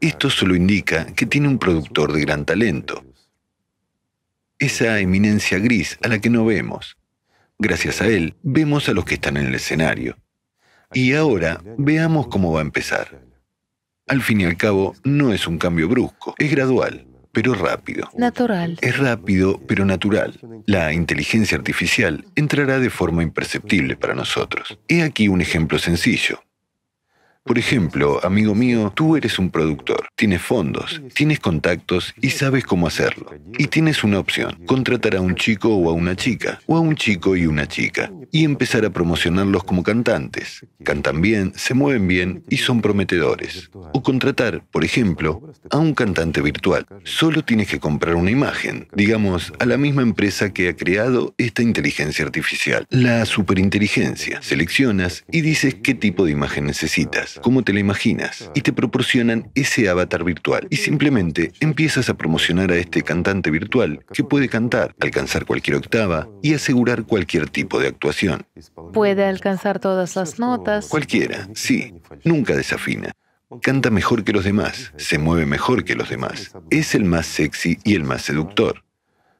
esto solo indica que tiene un productor de gran talento, esa eminencia gris a la que no vemos. Gracias a él, vemos a los que están en el escenario. Y ahora veamos cómo va a empezar. Al fin y al cabo, no es un cambio brusco, es gradual, pero rápido. Natural. Es rápido, pero natural. La inteligencia artificial entrará de forma imperceptible para nosotros. He aquí un ejemplo sencillo. Por ejemplo, amigo mío, tú eres un productor, tienes fondos, tienes contactos y sabes cómo hacerlo. Y tienes una opción, contratar a un chico o a una chica, o a un chico y una chica, y empezar a promocionarlos como cantantes. Cantan bien, se mueven bien y son prometedores. O contratar, por ejemplo, a un cantante virtual. Solo tienes que comprar una imagen, digamos, a la misma empresa que ha creado esta inteligencia artificial, la superinteligencia. Seleccionas y dices qué tipo de imagen necesitas como te la imaginas, y te proporcionan ese avatar virtual. Y simplemente empiezas a promocionar a este cantante virtual que puede cantar, alcanzar cualquier octava y asegurar cualquier tipo de actuación. Puede alcanzar todas las notas. Cualquiera, sí, nunca desafina. Canta mejor que los demás, se mueve mejor que los demás, es el más sexy y el más seductor.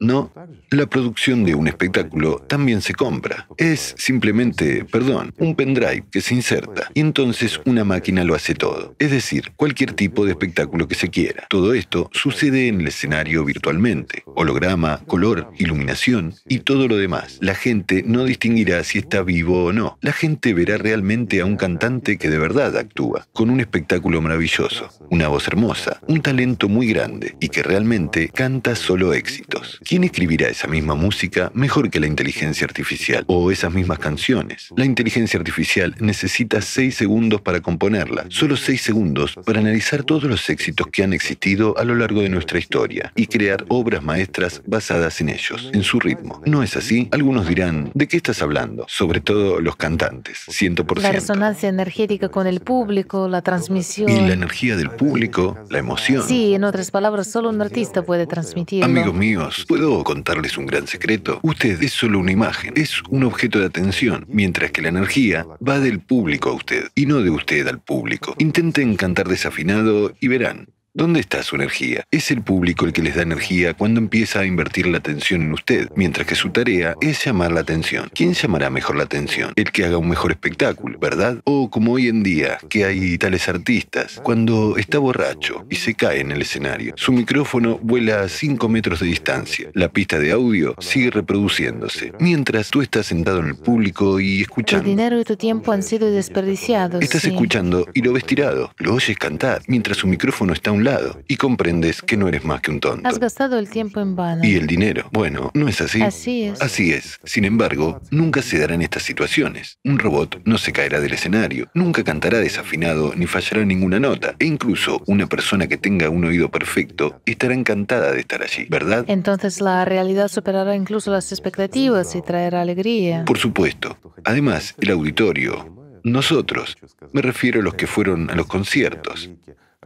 No, la producción de un espectáculo también se compra. Es simplemente, perdón, un pendrive que se inserta y entonces una máquina lo hace todo. Es decir, cualquier tipo de espectáculo que se quiera. Todo esto sucede en el escenario virtualmente. Holograma, color, iluminación y todo lo demás. La gente no distinguirá si está vivo o no. La gente verá realmente a un cantante que de verdad actúa, con un espectáculo maravilloso, una voz hermosa, un talento muy grande y que realmente canta solo éxitos. ¿Quién escribirá esa misma música mejor que la inteligencia artificial o esas mismas canciones? La inteligencia artificial necesita 6 segundos para componerla, solo 6 segundos para analizar todos los éxitos que han existido a lo largo de nuestra historia y crear obras maestras basadas en ellos, en su ritmo. ¿No es así? Algunos dirán, ¿de qué estás hablando? Sobre todo los cantantes, 100%. La resonancia energética con el público, la transmisión. Y la energía del público, la emoción. Sí, en otras palabras, solo un artista puede transmitirlo. Amigos míos, o contarles un gran secreto? Usted es solo una imagen, es un objeto de atención, mientras que la energía va del público a usted y no de usted al público. Intenten cantar desafinado y verán, ¿Dónde está su energía? Es el público el que les da energía cuando empieza a invertir la atención en usted, mientras que su tarea es llamar la atención. ¿Quién llamará mejor la atención? El que haga un mejor espectáculo, ¿verdad? O como hoy en día, que hay tales artistas, cuando está borracho y se cae en el escenario, su micrófono vuela a 5 metros de distancia, la pista de audio sigue reproduciéndose, mientras tú estás sentado en el público y escuchando. dinero y tu tiempo han sido desperdiciados. Estás escuchando y lo ves tirado, lo oyes cantar, mientras su micrófono está a un lado y comprendes que no eres más que un tonto. Has gastado el tiempo en vano. Y el dinero. Bueno, ¿no es así? Así es. Así es. Sin embargo, nunca se darán estas situaciones. Un robot no se caerá del escenario, nunca cantará desafinado ni fallará ninguna nota. E incluso una persona que tenga un oído perfecto estará encantada de estar allí, ¿verdad? Entonces la realidad superará incluso las expectativas y traerá alegría. Por supuesto. Además, el auditorio, nosotros, me refiero a los que fueron a los conciertos,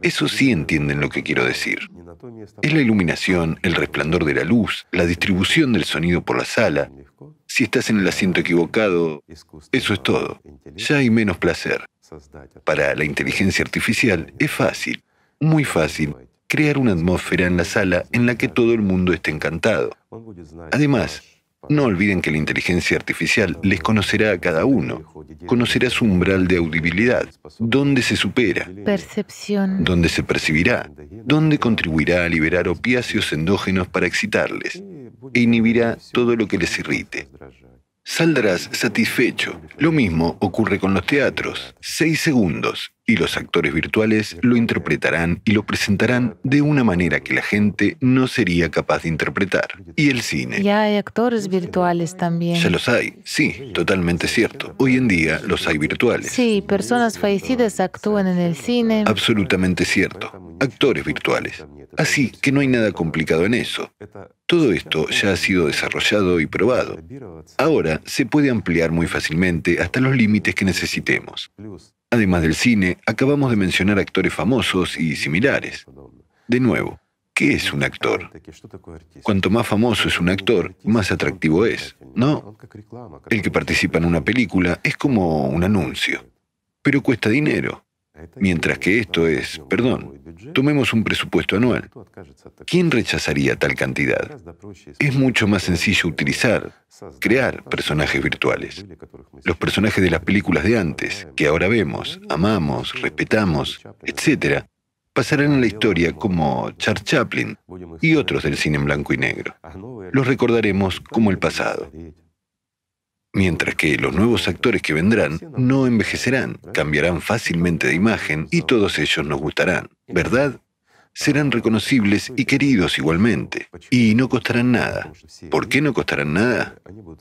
eso sí entienden lo que quiero decir. Es la iluminación, el resplandor de la luz, la distribución del sonido por la sala. Si estás en el asiento equivocado, eso es todo. Ya hay menos placer. Para la inteligencia artificial es fácil, muy fácil, crear una atmósfera en la sala en la que todo el mundo esté encantado. Además, no olviden que la inteligencia artificial les conocerá a cada uno, conocerá su umbral de audibilidad, dónde se supera, percepción, dónde se percibirá, dónde contribuirá a liberar opiáceos endógenos para excitarles e inhibirá todo lo que les irrite. Saldrás satisfecho. Lo mismo ocurre con los teatros. Seis segundos y los actores virtuales lo interpretarán y lo presentarán de una manera que la gente no sería capaz de interpretar. Y el cine. Ya hay actores virtuales también. Ya los hay, sí, totalmente cierto. Hoy en día los hay virtuales. Sí, personas fallecidas actúan en el cine. Absolutamente cierto. Actores virtuales. Así que no hay nada complicado en eso. Todo esto ya ha sido desarrollado y probado. Ahora se puede ampliar muy fácilmente hasta los límites que necesitemos. Además del cine, acabamos de mencionar actores famosos y similares. De nuevo, ¿qué es un actor? Cuanto más famoso es un actor, más atractivo es, ¿no? El que participa en una película es como un anuncio, pero cuesta dinero, mientras que esto es, perdón, Tomemos un presupuesto anual. ¿Quién rechazaría tal cantidad? Es mucho más sencillo utilizar, crear personajes virtuales. Los personajes de las películas de antes, que ahora vemos, amamos, respetamos, etc., pasarán a la historia como Charles Chaplin y otros del cine en blanco y negro. Los recordaremos como el pasado mientras que los nuevos actores que vendrán no envejecerán, cambiarán fácilmente de imagen y todos ellos nos gustarán, ¿verdad? Serán reconocibles y queridos igualmente, y no costarán nada. ¿Por qué no costarán nada?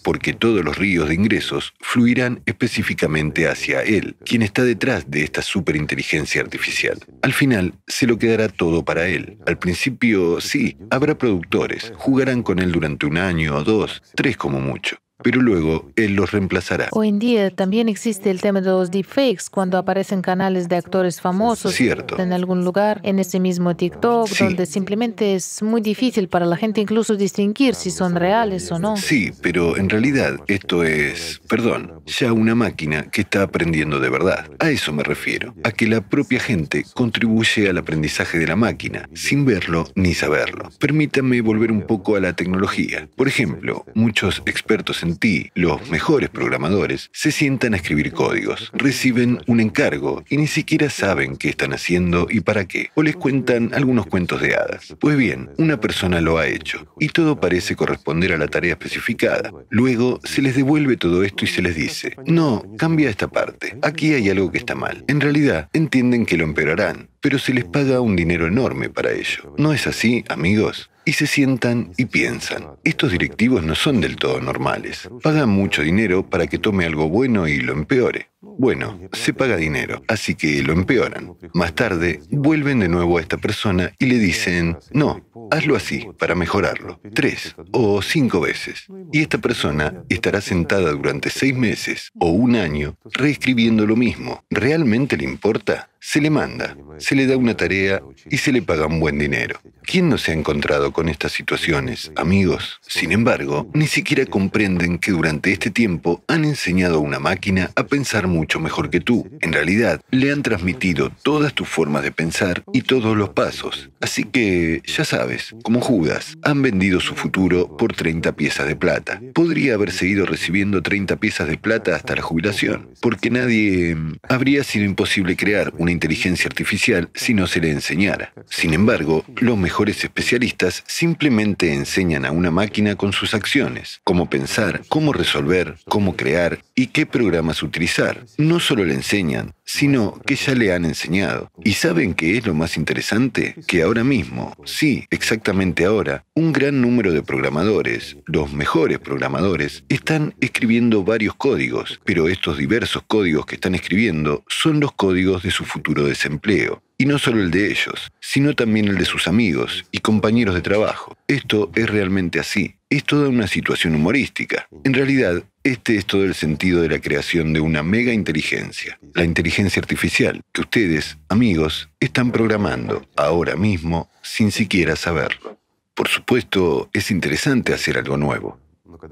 Porque todos los ríos de ingresos fluirán específicamente hacia él, quien está detrás de esta superinteligencia artificial. Al final, se lo quedará todo para él. Al principio, sí, habrá productores, jugarán con él durante un año o dos, tres como mucho pero luego él los reemplazará. Hoy en día también existe el tema de los deepfakes, cuando aparecen canales de actores famosos en algún lugar, en ese mismo TikTok, donde simplemente es muy difícil para la gente incluso distinguir si son reales o no. Sí, pero en realidad esto es, perdón, ya una máquina que está aprendiendo de verdad. A eso me refiero, a que la propia gente contribuye al aprendizaje de la máquina, sin verlo ni saberlo. Permítame volver un poco a la tecnología. Por ejemplo, muchos expertos en los mejores programadores, se sientan a escribir códigos, reciben un encargo y ni siquiera saben qué están haciendo y para qué, o les cuentan algunos cuentos de hadas. Pues bien, una persona lo ha hecho y todo parece corresponder a la tarea especificada. Luego se les devuelve todo esto y se les dice, no, cambia esta parte, aquí hay algo que está mal. En realidad, entienden que lo empeorarán, pero se les paga un dinero enorme para ello. ¿No es así, amigos? y se sientan y piensan, estos directivos no son del todo normales, pagan mucho dinero para que tome algo bueno y lo empeore. Bueno, se paga dinero, así que lo empeoran. Más tarde, vuelven de nuevo a esta persona y le dicen, no, hazlo así, para mejorarlo, tres o cinco veces. Y esta persona estará sentada durante seis meses o un año reescribiendo lo mismo. ¿Realmente le importa? Se le manda, se le da una tarea y se le paga un buen dinero. ¿Quién no se ha encontrado con estas situaciones, amigos? Sin embargo, ni siquiera comprenden que durante este tiempo han enseñado a una máquina a pensar mucho mejor que tú. En realidad, le han transmitido todas tus formas de pensar y todos los pasos. Así que, ya sabes, como Judas, han vendido su futuro por 30 piezas de plata. Podría haber seguido recibiendo 30 piezas de plata hasta la jubilación, porque nadie... Mm, habría sido imposible crear una inteligencia artificial si no se le enseñara. Sin embargo, los mejores especialistas simplemente enseñan a una máquina con sus acciones, cómo pensar, cómo resolver, cómo crear y qué programas utilizar no solo le enseñan, sino que ya le han enseñado. ¿Y saben qué es lo más interesante? Que ahora mismo, sí, exactamente ahora, un gran número de programadores, los mejores programadores, están escribiendo varios códigos, pero estos diversos códigos que están escribiendo son los códigos de su futuro desempleo. Y no solo el de ellos, sino también el de sus amigos y compañeros de trabajo. Esto es realmente así es toda una situación humorística. En realidad, este es todo el sentido de la creación de una mega inteligencia, la inteligencia artificial, que ustedes, amigos, están programando ahora mismo sin siquiera saberlo. Por supuesto, es interesante hacer algo nuevo,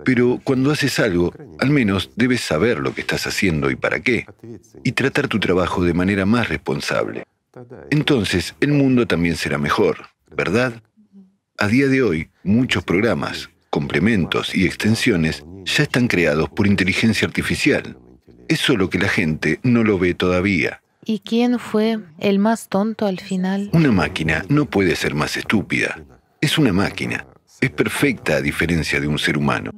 pero cuando haces algo, al menos debes saber lo que estás haciendo y para qué, y tratar tu trabajo de manera más responsable. Entonces, el mundo también será mejor, ¿verdad? A día de hoy, muchos programas, complementos y extensiones ya están creados por inteligencia artificial. Es solo que la gente no lo ve todavía. ¿Y quién fue el más tonto al final? Una máquina no puede ser más estúpida. Es una máquina. Es perfecta a diferencia de un ser humano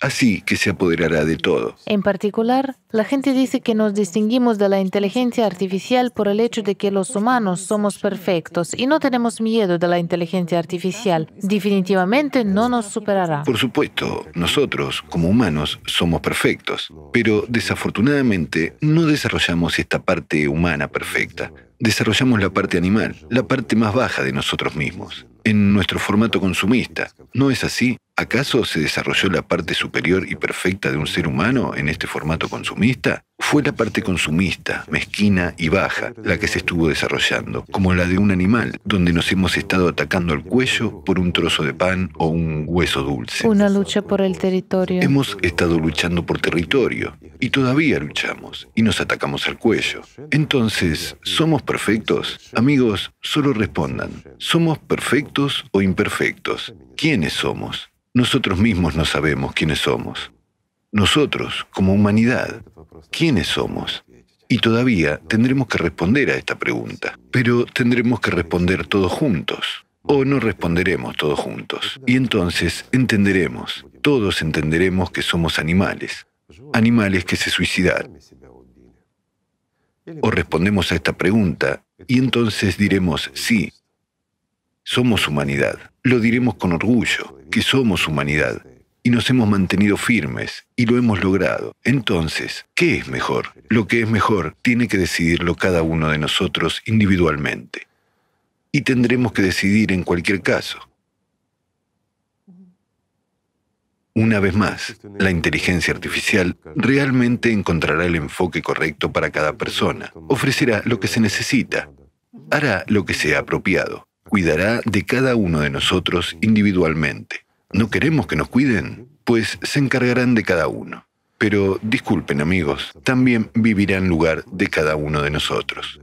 así que se apoderará de todo. En particular, la gente dice que nos distinguimos de la inteligencia artificial por el hecho de que los humanos somos perfectos y no tenemos miedo de la inteligencia artificial. Definitivamente no nos superará. Por supuesto, nosotros, como humanos, somos perfectos, pero desafortunadamente no desarrollamos esta parte humana perfecta. Desarrollamos la parte animal, la parte más baja de nosotros mismos, en nuestro formato consumista. ¿No es así? ¿Acaso se desarrolló la parte superior y perfecta de un ser humano en este formato consumista? Fue la parte consumista, mezquina y baja la que se estuvo desarrollando, como la de un animal, donde nos hemos estado atacando al cuello por un trozo de pan o un hueso dulce. Una lucha por el territorio. Hemos estado luchando por territorio y todavía luchamos y nos atacamos al cuello. Entonces, ¿somos perfectos? Amigos, solo respondan, ¿somos perfectos o imperfectos? ¿Quiénes somos? Nosotros mismos no sabemos quiénes somos. Nosotros, como humanidad, ¿quiénes somos? Y todavía tendremos que responder a esta pregunta, pero tendremos que responder todos juntos, o no responderemos todos juntos. Y entonces entenderemos, todos entenderemos que somos animales, animales que se suicidan. O respondemos a esta pregunta y entonces diremos, sí, somos humanidad. Lo diremos con orgullo, que somos humanidad, y nos hemos mantenido firmes y lo hemos logrado. Entonces, ¿qué es mejor? Lo que es mejor tiene que decidirlo cada uno de nosotros individualmente. Y tendremos que decidir en cualquier caso. Una vez más, la inteligencia artificial realmente encontrará el enfoque correcto para cada persona, ofrecerá lo que se necesita, hará lo que sea apropiado, cuidará de cada uno de nosotros individualmente. No queremos que nos cuiden, pues se encargarán de cada uno. Pero disculpen amigos, también vivirán lugar de cada uno de nosotros.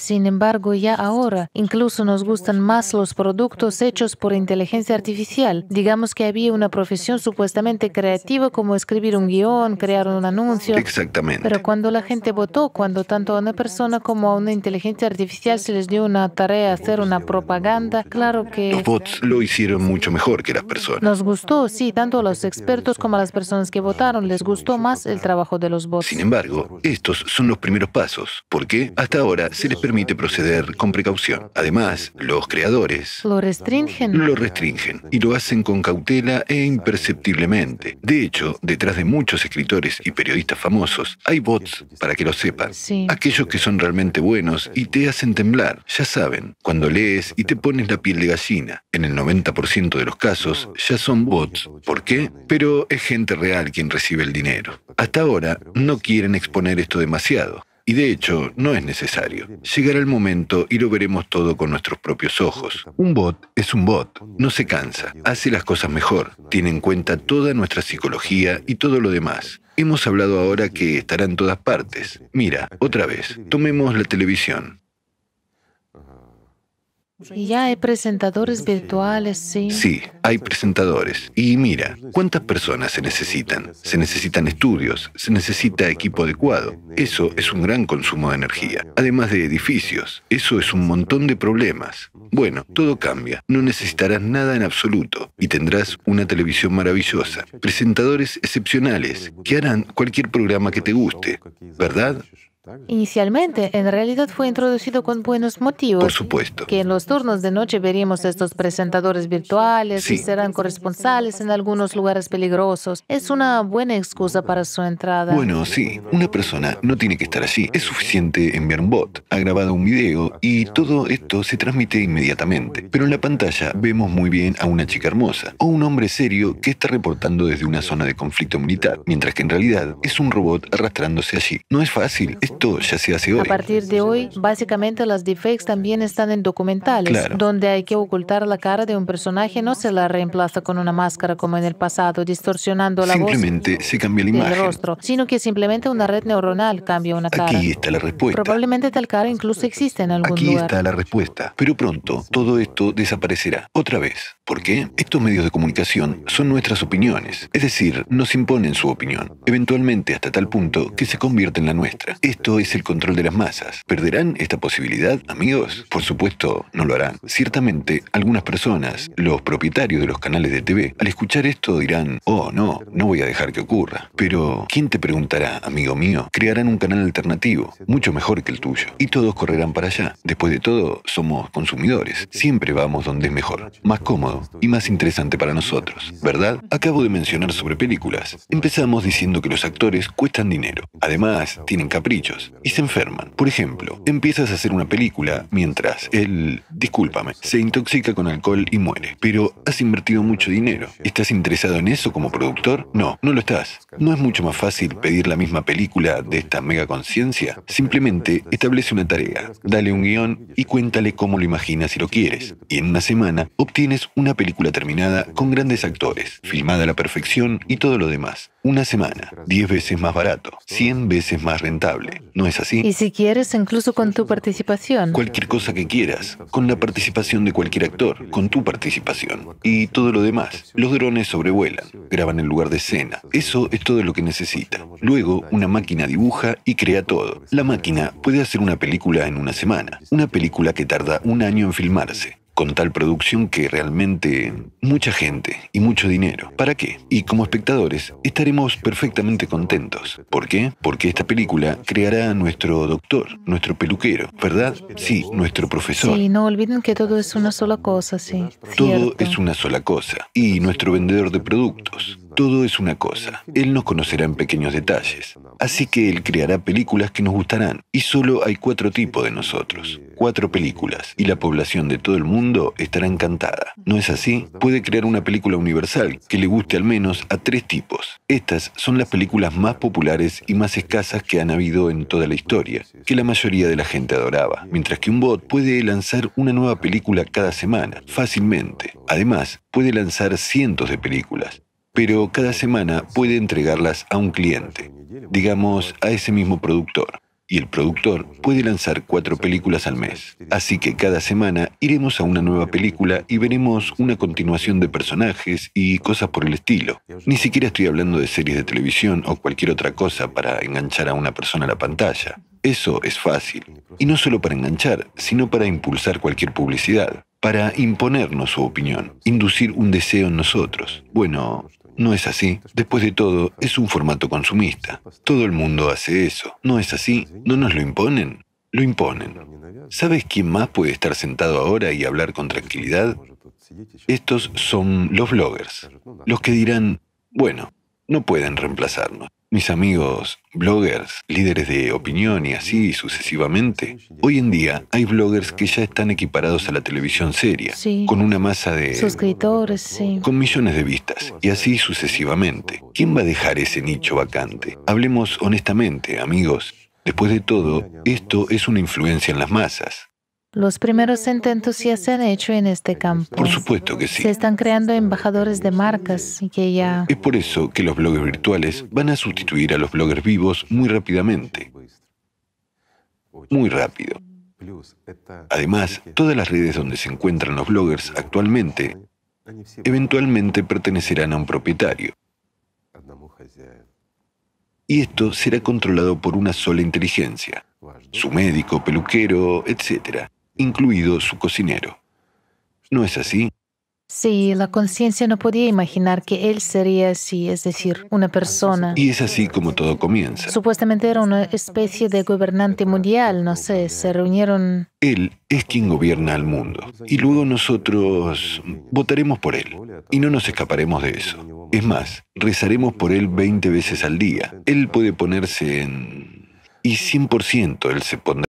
Sin embargo, ya ahora incluso nos gustan más los productos hechos por inteligencia artificial. Digamos que había una profesión supuestamente creativa como escribir un guión, crear un anuncio. Exactamente. Pero cuando la gente votó, cuando tanto a una persona como a una inteligencia artificial se les dio una tarea hacer una propaganda, claro que... Los bots lo hicieron mucho mejor que las personas. Nos gustó, sí, tanto a los expertos como a las personas que votaron les gustó más el trabajo de los bots. Sin embargo, estos son los primeros pasos, porque hasta ahora se les permite proceder con precaución. Además, los creadores lo restringen. y lo hacen con cautela e imperceptiblemente. De hecho, detrás de muchos escritores y periodistas famosos hay bots para que lo sepan. Aquellos que son realmente buenos y te hacen temblar. Ya saben, cuando lees y te pones la piel de gallina. En el 90% de los casos ya son bots. ¿Por qué? Pero es gente real quien recibe el dinero. Hasta ahora no quieren exponer esto demasiado. Y de hecho, no es necesario. Llegará el momento y lo veremos todo con nuestros propios ojos. Un bot es un bot, no se cansa, hace las cosas mejor, tiene en cuenta toda nuestra psicología y todo lo demás. Hemos hablado ahora que estará en todas partes. Mira, otra vez, tomemos la televisión. Y ya hay presentadores virtuales, sí. Sí, hay presentadores. Y mira, ¿cuántas personas se necesitan? Se necesitan estudios, se necesita equipo adecuado. Eso es un gran consumo de energía. Además de edificios, eso es un montón de problemas. Bueno, todo cambia. No necesitarás nada en absoluto y tendrás una televisión maravillosa. Presentadores excepcionales que harán cualquier programa que te guste. ¿Verdad? inicialmente en realidad fue introducido con buenos motivos. Por supuesto. Que en los turnos de noche veríamos estos presentadores virtuales y serán corresponsales en algunos lugares peligrosos. Es una buena excusa para su entrada. Bueno, sí, una persona no tiene que estar allí. Es suficiente enviar un bot. Ha grabado un video y todo esto se transmite inmediatamente. Pero en la pantalla vemos muy bien a una chica hermosa o un hombre serio que está reportando desde una zona de conflicto militar, mientras que en realidad es un robot arrastrándose allí. No es fácil, ya así A partir de hoy, básicamente las defects también están en documentales, donde hay que ocultar la cara de un personaje, no se la reemplaza con una máscara como en el pasado, distorsionando la simplemente voz. se cambia imagen. El rostro, sino que simplemente una red neuronal cambia una cara. Aquí está la respuesta. Probablemente tal cara incluso existe en algún lugar. Aquí está la respuesta, pero pronto todo esto desaparecerá otra vez. ¿Por qué? Estos medios de comunicación son nuestras opiniones, es decir, nos imponen su opinión, eventualmente hasta tal punto que se convierte en la nuestra. Esto es el control de las masas. ¿Perderán esta posibilidad, amigos? Por supuesto, no lo harán. Ciertamente, algunas personas, los propietarios de los canales de TV, al escuchar esto dirán, oh no, no voy a dejar que ocurra. Pero, ¿quién te preguntará, amigo mío? Crearán un canal alternativo, mucho mejor que el tuyo, y todos correrán para allá. Después de todo, somos consumidores, siempre vamos donde es mejor, más cómodo y más interesante para nosotros, ¿verdad? Acabo de mencionar sobre películas. Empezamos diciendo que los actores cuestan dinero. Además, tienen caprichos y se enferman. Por ejemplo, empiezas a hacer una película mientras él, discúlpame, se intoxica con alcohol y muere. Pero has invertido mucho dinero. ¿Estás interesado en eso como productor? No, no lo estás. ¿No es mucho más fácil pedir la misma película de esta mega conciencia? Simplemente establece una tarea, dale un guión y cuéntale cómo lo imaginas si lo quieres. Y en una semana obtienes una una película terminada con grandes actores, filmada a la perfección y todo lo demás. Una semana, 10 veces más barato, 100 veces más rentable. ¿No es así? Y si quieres, incluso con tu participación. Cualquier cosa que quieras, con la participación de cualquier actor, con tu participación. Y todo lo demás. Los drones sobrevuelan, graban el lugar de escena. Eso es todo lo que necesita. Luego, una máquina dibuja y crea todo. La máquina puede hacer una película en una semana, una película que tarda un año en filmarse, con tal producción que realmente mucha gente y mucho dinero. ¿Para qué? Y como espectadores estaremos perfectamente contentos. ¿Por qué? Porque esta película creará a nuestro doctor, nuestro peluquero, ¿verdad? Sí, nuestro profesor. Sí, no olviden que todo es una sola cosa, sí. Todo es una sola cosa. Y nuestro vendedor de productos. Todo es una cosa. Él nos conocerá en pequeños detalles. Así que él creará películas que nos gustarán. Y solo hay cuatro tipos de nosotros. Cuatro películas. Y la población de todo el mundo estará encantada. ¿No es así? Puede crear una película universal que le guste al menos a tres tipos. Estas son las películas más populares y más escasas que han habido en toda la historia, que la mayoría de la gente adoraba. Mientras que un bot puede lanzar una nueva película cada semana, fácilmente. Además, puede lanzar cientos de películas pero cada semana puede entregarlas a un cliente, digamos a ese mismo productor. Y el productor puede lanzar cuatro películas al mes. Así que cada semana iremos a una nueva película y veremos una continuación de personajes y cosas por el estilo. Ni siquiera estoy hablando de series de televisión o cualquier otra cosa para enganchar a una persona a la pantalla. Eso es fácil. Y no solo para enganchar, sino para impulsar cualquier publicidad para imponernos su opinión, inducir un deseo en nosotros. Bueno, no es así. Después de todo, es un formato consumista. Todo el mundo hace eso. No es así. ¿No nos lo imponen? Lo imponen. ¿Sabes quién más puede estar sentado ahora y hablar con tranquilidad? Estos son los bloggers, los que dirán, bueno, no pueden reemplazarnos. Mis amigos, bloggers, líderes de opinión y así sucesivamente, hoy en día hay bloggers que ya están equiparados a la televisión seria, con una masa de... Suscriptores, sí. Con millones de vistas, y así sucesivamente. ¿Quién va a dejar ese nicho vacante? Hablemos honestamente, amigos. Después de todo, esto es una influencia en las masas. Los primeros intentos ya se han hecho en este campo. Por supuesto que sí. Se están creando embajadores de marcas que ya... Es por eso que los bloggers virtuales van a sustituir a los bloggers vivos muy rápidamente. Muy rápido. Además, todas las redes donde se encuentran los bloggers actualmente eventualmente pertenecerán a un propietario. Y esto será controlado por una sola inteligencia, su médico, peluquero, etcétera incluido su cocinero. ¿No es así? Sí, la conciencia no podía imaginar que él sería así, es decir, una persona. Y es así como todo comienza. Supuestamente era una especie de gobernante mundial, no sé, se reunieron... Él es quien gobierna al mundo. Y luego nosotros votaremos por él. Y no nos escaparemos de eso. Es más, rezaremos por él 20 veces al día. Él puede ponerse en... Y 100% él se pondrá.